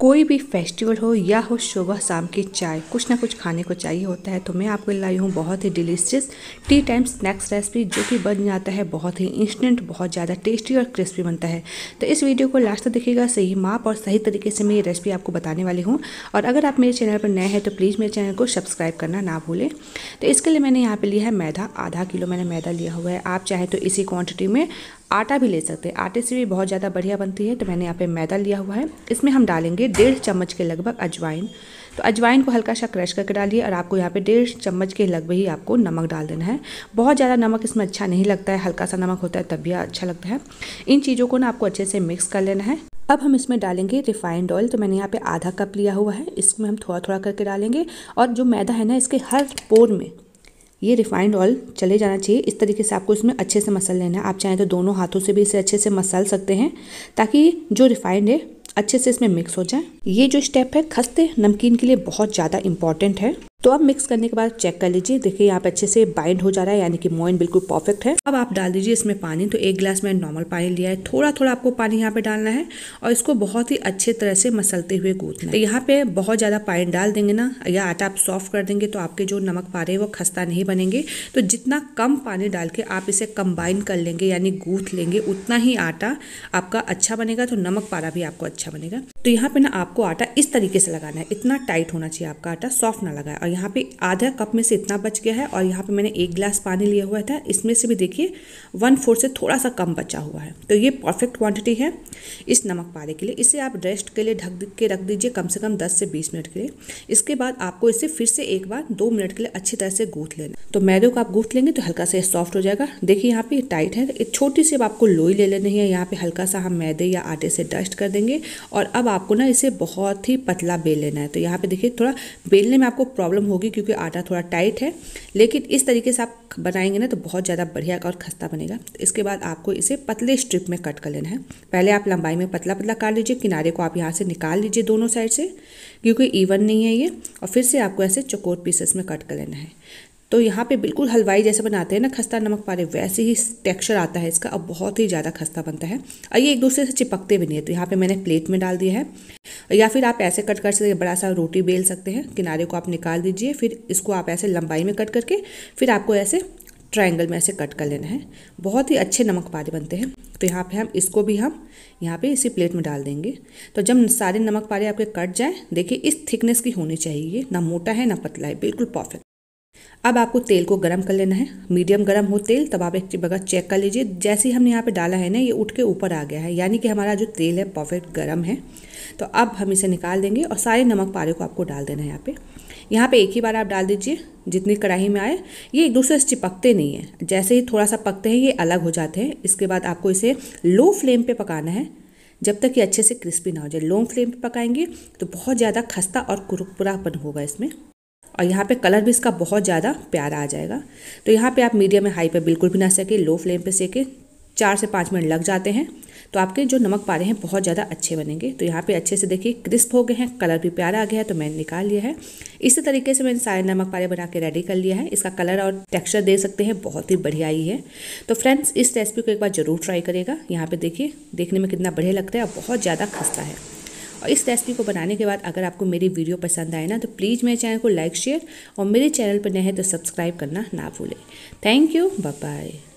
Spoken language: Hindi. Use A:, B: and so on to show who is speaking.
A: कोई भी फेस्टिवल हो या हो सुबह शाम की चाय कुछ ना कुछ खाने को चाहिए होता है तो मैं आपको लाई हूँ बहुत ही delicious tea time snacks recipe जो कि बन जाता है बहुत ही इंस्टेंट बहुत ज़्यादा टेस्टी और क्रिस्पी बनता है तो इस वीडियो को लास्ट तक देखिएगा सही माप और सही तरीके से मैं ये रेसिपी आपको बताने वाली हूँ और अगर आप मेरे चैनल पर नए हैं तो प्लीज़ मेरे चैनल को सब्सक्राइब करना ना भूलें तो इसके लिए मैंने यहाँ पर लिया है मैदा आधा किलो मैंने मैदा लिया हुआ है आप चाहें तो इसी क्वान्टिटी में आटा भी ले सकते हैं आटे से भी बहुत ज़्यादा बढ़िया बनती है तो मैंने यहाँ पे मैदा लिया हुआ है इसमें हम डालेंगे डेढ़ चम्मच के लगभग अजवाइन तो अजवाइन को हल्का सा क्रश करके डालिए और आपको यहाँ पे डेढ़ चम्मच के लगभग ही आपको नमक डाल देना है बहुत ज़्यादा नमक इसमें अच्छा नहीं लगता है हल्का सा नमक होता है तब भी अच्छा लगता है इन चीज़ों को ना आपको अच्छे से मिक्स कर लेना है अब हम इसमें डालेंगे रिफाइंड ऑयल तो मैंने यहाँ पे आधा कप लिया हुआ है इसमें हम थोड़ा थोड़ा करके डालेंगे और जो मैदा है ना इसके हर पोर में ये रिफाइंड ऑयल चले जाना चाहिए इस तरीके से आपको इसमें अच्छे से मसल लेना है आप चाहें तो दोनों हाथों से भी इसे अच्छे से मसल सकते हैं ताकि जो रिफाइंड है अच्छे से इसमें मिक्स हो जाए ये जो स्टेप है खस्ते नमकीन के लिए बहुत ज़्यादा इंपॉर्टेंट है तो अब मिक्स करने के बाद चेक कर लीजिए देखिए यहाँ पे अच्छे से बाइंड हो जा रहा है यानी कि मोइन बिल्कुल परफेक्ट है अब आप डाल दीजिए इसमें पानी तो एक गिलास मैंने नॉर्मल पानी लिया है थोड़ा थोड़ा आपको पानी यहाँ पे डालना है और इसको बहुत ही अच्छे तरह से मसलते हुए गूंथना है तो यहाँ पे बहुत ज़्यादा पानी डाल देंगे ना या आटा आप सॉफ्ट कर देंगे तो आपके जो नमक पारे वो खस्ता नहीं बनेंगे तो जितना कम पानी डाल के आप इसे कंबाइन कर लेंगे यानी गूथ लेंगे उतना ही आटा आपका अच्छा बनेगा तो नमक पारा भी आपको अच्छा बनेगा तो यहाँ पे ना आपको आपको आटा इस तरीके से लगाना है इतना टाइट होना चाहिए आपका आटा सॉफ्ट ना लगाए और यहाँ पे आधा कप में से इतना बच गया है और यहाँ पे मैंने एक गिलास पानी लिया हुआ था इसमें से भी देखिए वन फोर्थ से थोड़ा सा कम बचा हुआ है तो ये परफेक्ट क्वांटिटी है इस नमक पारे के लिए इसे आप रेस्ट के लिए ढक के रख दीजिए कम से कम दस से बीस मिनट के लिए इसके बाद आपको इसे फिर से एक बार दो मिनट के लिए अच्छी तरह से गूथ लेना तो मैदे को आप गूथ लेंगे तो हल्का सा सॉफ्ट हो जाएगा देखिए यहाँ पे टाइट है एक छोटी सी अब आपको लोई ले लेनी है यहाँ पे हल्का सा हम मैदे या आटे से डस्ट कर देंगे और अब आपको ना इसे बहुत बहुत ही पतला बेल लेना है तो यहाँ पे देखिए थोड़ा बेलने में आपको प्रॉब्लम होगी क्योंकि आटा थोड़ा टाइट है लेकिन इस तरीके से आप बनाएंगे ना तो बहुत ज़्यादा बढ़िया और खस्ता बनेगा इसके बाद आपको इसे पतले स्ट्रिप में कट कर लेना है पहले आप लंबाई में पतला पतला काट लीजिए किनारे को आप यहाँ से निकाल लीजिए दोनों साइड से क्योंकि ईवन नहीं है ये और फिर से आपको ऐसे चकोर पीसेस में कट कर लेना है तो यहाँ पे बिल्कुल हलवाई जैसे बनाते हैं ना खस्ता नमक पारे वैसे ही टेक्सचर आता है इसका अब बहुत ही ज़्यादा खस्ता बनता है और ये एक दूसरे से चिपकते भी नहीं है तो यहाँ पे मैंने प्लेट में डाल दिया है या फिर आप ऐसे कट कर सकते बड़ा सा रोटी बेल सकते हैं किनारे को आप निकाल दीजिए फिर इसको आप ऐसे लंबाई में कट करके फिर आपको ऐसे ट्रायंगल में ऐसे कट कर लेना है बहुत ही अच्छे नमक पारे बनते हैं तो यहाँ पे हम इसको भी हम यहाँ पे इसी प्लेट में डाल देंगे तो जब सारे नमक पारे आपके कट जाएँ देखिए इस थिकनेस की होनी चाहिए ना मोटा है ना पतला है बिल्कुल परफेक्ट अब आपको तेल को गर्म कर लेना है मीडियम गर्म हो तेल तब आप एक बगैर चेक कर लीजिए जैसे ही हमने यहाँ पे डाला है ना ये उठ के ऊपर आ गया है यानी कि हमारा जो तेल है परफेक्ट गर्म है तो अब हम इसे निकाल देंगे और सारे नमक पारे को आपको डाल देना है यहाँ पे यहाँ पे एक ही बार आप डाल दीजिए जितनी कढ़ाई में आए ये एक दूसरे से चिपकते नहीं है जैसे ही थोड़ा सा पकते हैं ये अलग हो जाते हैं इसके बाद आपको इसे लो फ्लेम पर पकाना है जब तक ये अच्छे से क्रिस्पी ना हो जाए लो फ्लेम पर पकाएंगे तो बहुत ज़्यादा खस्ता और कुरकुरापन होगा इसमें और यहाँ पे कलर भी इसका बहुत ज़्यादा प्यारा आ जाएगा तो यहाँ पे आप मीडियम में हाई पे बिल्कुल भी ना सके लो फ्लेम पे सेके चार से पाँच मिनट लग जाते हैं तो आपके जो नमक पारे हैं बहुत ज़्यादा अच्छे बनेंगे तो यहाँ पे अच्छे से देखिए क्रिस्प हो गए हैं कलर भी प्यारा आ गया है तो मैंने निकाल लिया है इसी तरीके से मैंने सारे नमक पारे बना के रेडी कर लिया है इसका कलर और टेक्स्चर दे सकते हैं बहुत ही बढ़िया ही है तो फ्रेंड्स इस रेसिपी को एक बार ज़रूर ट्राई करेगा यहाँ पर देखिए देखने में कितना बढ़िया लगता है और बहुत ज़्यादा खस्ता है और इस रेसिपी को बनाने के बाद अगर आपको मेरी वीडियो पसंद आए ना तो प्लीज़ मेरे चैनल को लाइक शेयर और मेरे चैनल पर नए हैं तो सब्सक्राइब करना ना भूलें थैंक यू बाय